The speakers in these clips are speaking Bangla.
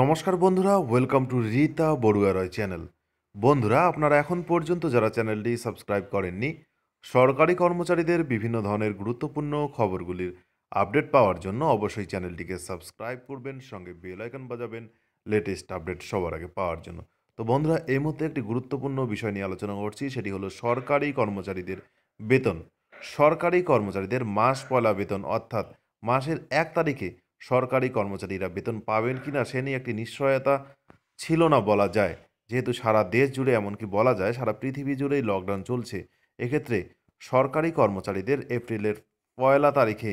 নমস্কার বন্ধুরা welcome to Rita Barua Roy channel বন্ধুরা আপনারা এখন পর্যন্ত যারা চ্যানেলটি সাবস্ক্রাইব করেননি সরকারি কর্মচারীদের বিভিন্ন ধরনের গুরুত্বপূর্ণ খবরগুলির আপডেট পাওয়ার জন্য অবশ্যই চ্যানেলটিকে সাবস্ক্রাইব করবেন সঙ্গে বেল আইকন বাজাবেন লেটেস্ট আপডেট সবার আগে পাওয়ার জন্য তো বন্ধুরা এই মুহূর্তে একটি গুরুত্বপূর্ণ বিষয় নিয়ে আলোচনা করছি সেটি হলো সরকারি কর্মচারীদের বেতন সরকারি কর্মচারীদের মাস পয়লা বেতন অর্থাৎ মাসের এক তারিখে সরকারি কর্মচারীরা বেতন পাবেন কি না সে নিয়ে একটি নিশ্চয়তা ছিল না বলা যায় যেহেতু সারা দেশ জুড়ে এমনকি বলা যায় সারা পৃথিবী জুড়েই লকডাউন চলছে এক্ষেত্রে সরকারি কর্মচারীদের এপ্রিলের পয়লা তারিখে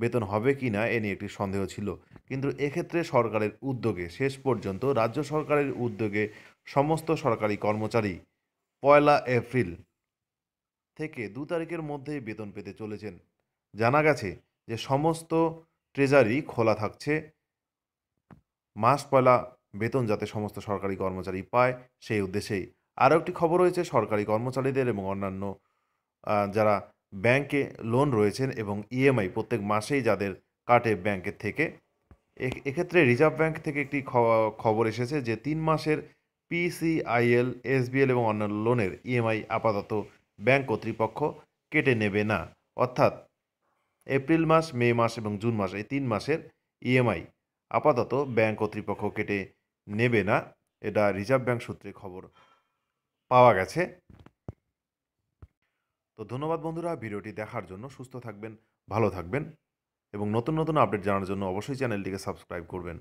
বেতন হবে কি না এ নিয়ে একটি সন্দেহ ছিল কিন্তু এক্ষেত্রে সরকারের উদ্যোগে শেষ পর্যন্ত রাজ্য সরকারের উদ্যোগে সমস্ত সরকারি কর্মচারী পয়লা এপ্রিল থেকে দু তারিখের মধ্যেই বেতন পেতে চলেছেন জানা গেছে যে সমস্ত ট্রেজারি খোলা থাকছে মাস পয়লা বেতন যাতে সমস্ত সরকারি কর্মচারী পায় সেই উদ্দেশ্যেই আরও একটি খবর রয়েছে সরকারি কর্মচারীদের এবং অন্যান্য যারা ব্যাংকে লোন রয়েছেন এবং ইএমআই e প্রত্যেক মাসেই যাদের কাটে ব্যাংকের থেকে এক্ষেত্রে রিজার্ভ ব্যাংক থেকে একটি খবর এসেছে যে তিন মাসের পিসিআইএল এসবিএল এবং অন্যান্য লোনের ইএমআই e আপাতত ব্যাংক কর্তৃপক্ষ কেটে নেবে না অর্থাৎ এপ্রিল মাস মে মাস এবং জুন মাস এই তিন মাসের ইএমআই e আপাতত ব্যাংক কর্তৃপক্ষ কেটে নেবে না এটা রিজার্ভ ব্যাংক সূত্রে খবর পাওয়া গেছে তো ধন্যবাদ বন্ধুরা ভিডিওটি দেখার জন্য সুস্থ থাকবেন ভালো থাকবেন এবং নতুন নতুন আপডেট জানার জন্য অবশ্যই চ্যানেলটিকে সাবস্ক্রাইব করবেন